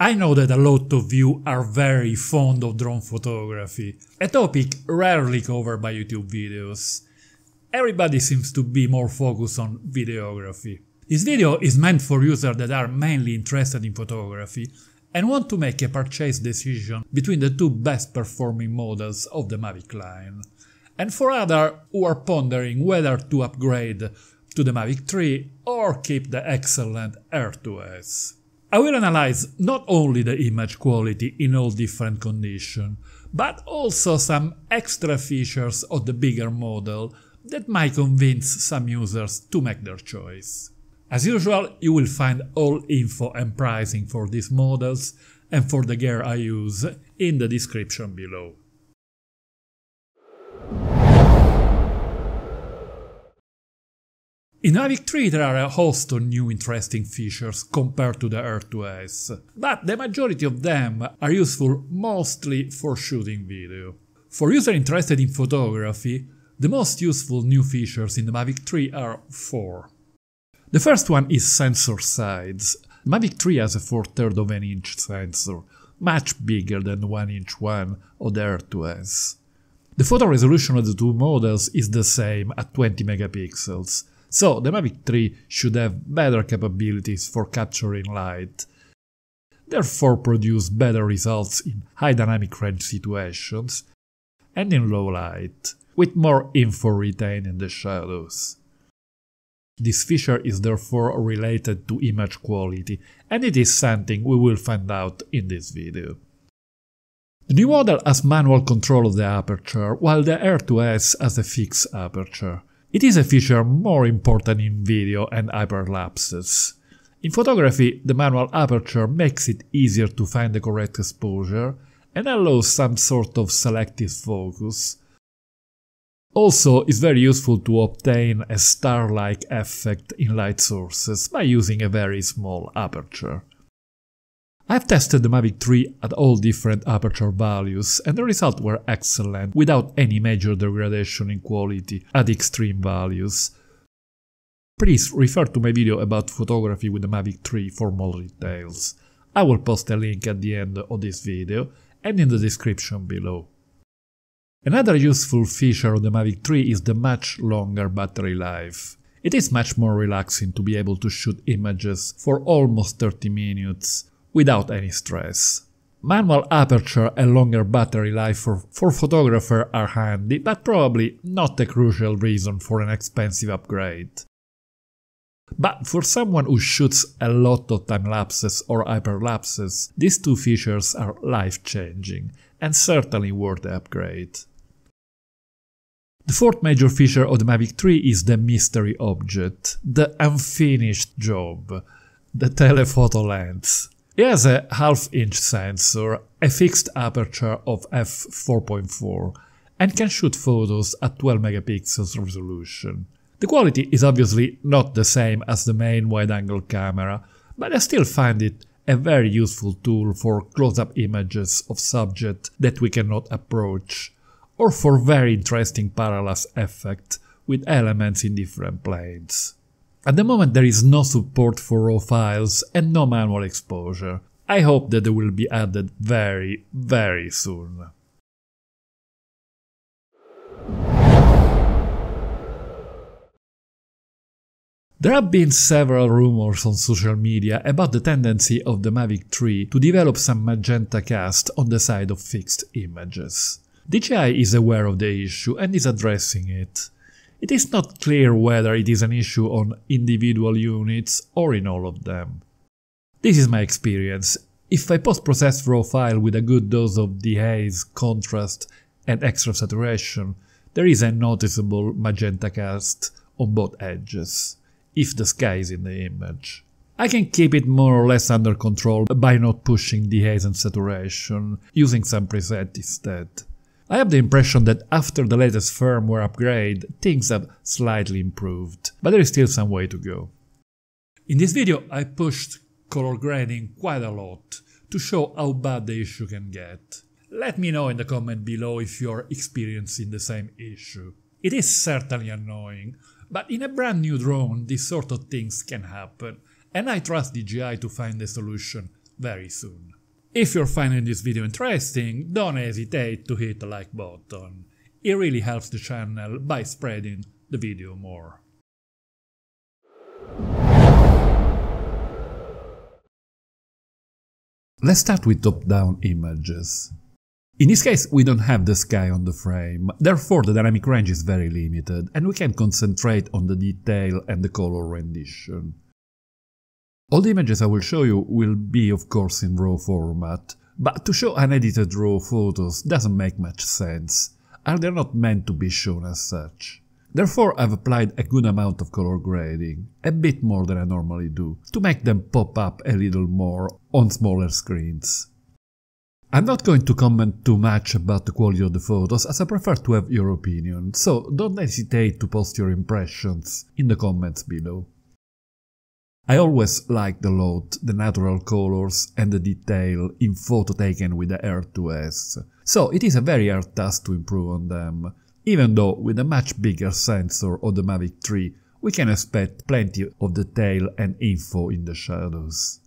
I know that a lot of you are very fond of drone photography, a topic rarely covered by YouTube videos. Everybody seems to be more focused on videography. This video is meant for users that are mainly interested in photography and want to make a purchase decision between the two best performing models of the Mavic line, and for others who are pondering whether to upgrade to the Mavic 3 or keep the excellent Air 2s I will analyze not only the image quality in all different conditions, but also some extra features of the bigger model that might convince some users to make their choice. As usual, you will find all info and pricing for these models and for the gear I use in the description below. In Mavic 3 there are a host of new interesting features compared to the r 2S, but the majority of them are useful mostly for shooting video. For users interested in photography, the most useful new features in the Mavic 3 are four. The first one is sensor size. The Mavic 3 has a 4 of an inch sensor, much bigger than 1 inch one of the Air 2S. The photo resolution of the two models is the same at 20 megapixels, so the Mavic 3 should have better capabilities for capturing light, therefore produce better results in high dynamic range situations and in low light, with more info retained in the shadows. This feature is therefore related to image quality, and it is something we will find out in this video. The new model has manual control of the aperture, while the Air 2s has a fixed aperture. It is a feature more important in video and hyperlapses. In photography, the manual aperture makes it easier to find the correct exposure and allows some sort of selective focus. Also, it's very useful to obtain a star-like effect in light sources by using a very small aperture. I've tested the Mavic 3 at all different aperture values and the results were excellent without any major degradation in quality at extreme values. Please refer to my video about photography with the Mavic 3 for more details. I will post a link at the end of this video and in the description below. Another useful feature of the Mavic 3 is the much longer battery life. It is much more relaxing to be able to shoot images for almost 30 minutes, without any stress. Manual aperture and longer battery life for, for photographer are handy, but probably not a crucial reason for an expensive upgrade. But for someone who shoots a lot of time lapses or hyperlapses, these two features are life-changing, and certainly worth the upgrade. The fourth major feature of the Mavic 3 is the mystery object, the unfinished job, the telephoto lens. It has a half inch sensor, a fixed aperture of f4.4 and can shoot photos at 12 megapixels resolution. The quality is obviously not the same as the main wide-angle camera, but I still find it a very useful tool for close-up images of subjects that we cannot approach, or for very interesting parallax effects with elements in different planes. At the moment there is no support for raw files and no manual exposure. I hope that they will be added very, very soon. There have been several rumors on social media about the tendency of the Mavic 3 to develop some magenta cast on the side of fixed images. DJI is aware of the issue and is addressing it. It is not clear whether it is an issue on individual units or in all of them. This is my experience. If I post-process RAW file with a good dose of dehaze, contrast and extra saturation, there is a noticeable magenta cast on both edges, if the sky is in the image. I can keep it more or less under control by not pushing dehaze and saturation, using some preset instead. I have the impression that after the latest firmware upgrade, things have slightly improved, but there is still some way to go. In this video I pushed color grading quite a lot, to show how bad the issue can get. Let me know in the comment below if you're experiencing the same issue. It is certainly annoying, but in a brand new drone these sort of things can happen, and I trust DJI to find a solution very soon. If you're finding this video interesting, don't hesitate to hit the like button. It really helps the channel by spreading the video more. Let's start with top-down images. In this case, we don't have the sky on the frame, therefore the dynamic range is very limited, and we can concentrate on the detail and the color rendition. All the images I will show you will be of course in RAW format, but to show unedited RAW photos doesn't make much sense, and they're not meant to be shown as such. Therefore I've applied a good amount of color grading, a bit more than I normally do, to make them pop up a little more on smaller screens. I'm not going to comment too much about the quality of the photos as I prefer to have your opinion, so don't hesitate to post your impressions in the comments below. I always liked the lot, the natural colors and the detail in photo taken with the R2S, so it is a very hard task to improve on them, even though with a much bigger sensor of the Mavic 3 we can expect plenty of detail and info in the shadows.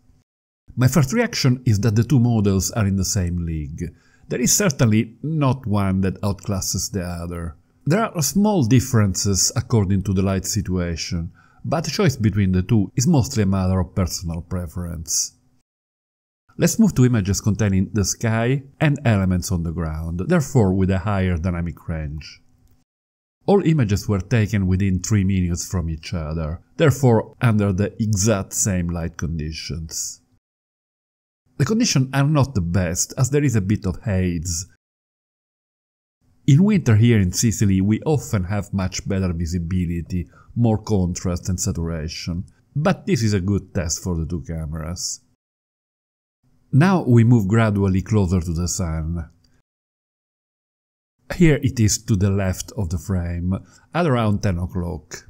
My first reaction is that the two models are in the same league. There is certainly not one that outclasses the other. There are small differences according to the light situation, but the choice between the two is mostly a matter of personal preference. Let's move to images containing the sky and elements on the ground, therefore with a higher dynamic range. All images were taken within 3 minutes from each other, therefore under the exact same light conditions. The conditions are not the best, as there is a bit of haze. In winter here in Sicily we often have much better visibility, more contrast and saturation, but this is a good test for the two cameras. Now we move gradually closer to the sun. Here it is to the left of the frame, at around 10 o'clock.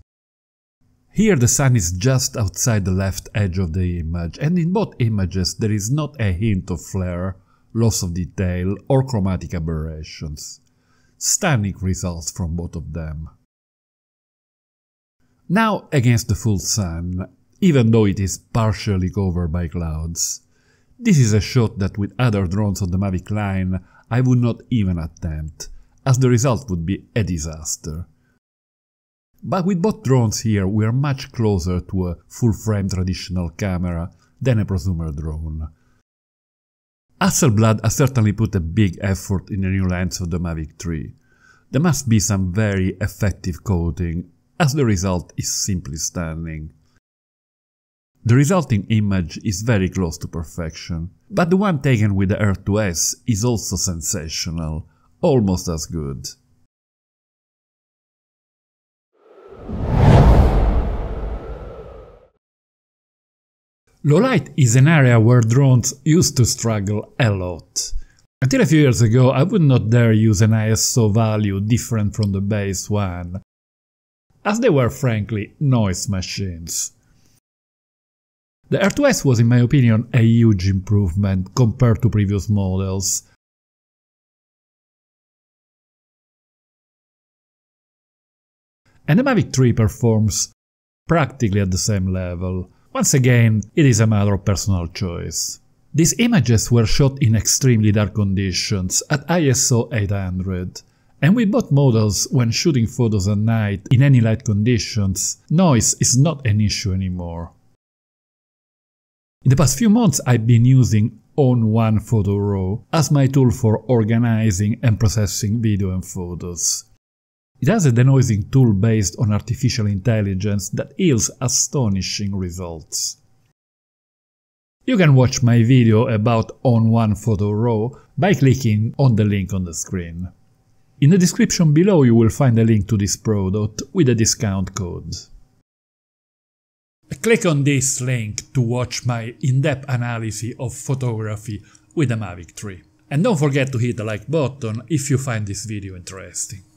Here the sun is just outside the left edge of the image, and in both images there is not a hint of flare, loss of detail, or chromatic aberrations. Stunning results from both of them. Now against the full sun, even though it is partially covered by clouds. This is a shot that with other drones on the Mavic line I would not even attempt, as the result would be a disaster. But with both drones here we are much closer to a full-frame traditional camera than a prosumer drone. Hasselblad has certainly put a big effort in the new lens of the Mavic 3. There must be some very effective coating as the result is simply stunning. The resulting image is very close to perfection, but the one taken with the R2S is also sensational, almost as good. Low light is an area where drones used to struggle a lot. Until a few years ago I would not dare use an ISO value different from the base one, as they were frankly noise machines. The R2S was in my opinion a huge improvement compared to previous models. And the Mavic 3 performs practically at the same level. Once again, it is a matter of personal choice. These images were shot in extremely dark conditions at ISO 800, and with both models, when shooting photos at night in any light conditions, noise is not an issue anymore. In the past few months, I've been using On1 Photo Raw as my tool for organizing and processing video and photos. It has a denoising tool based on artificial intelligence that yields astonishing results. You can watch my video about On1 Photo Raw by clicking on the link on the screen. In the description below you will find a link to this product with a discount code. Click on this link to watch my in-depth analysis of photography with a Mavic 3. And don't forget to hit the like button if you find this video interesting.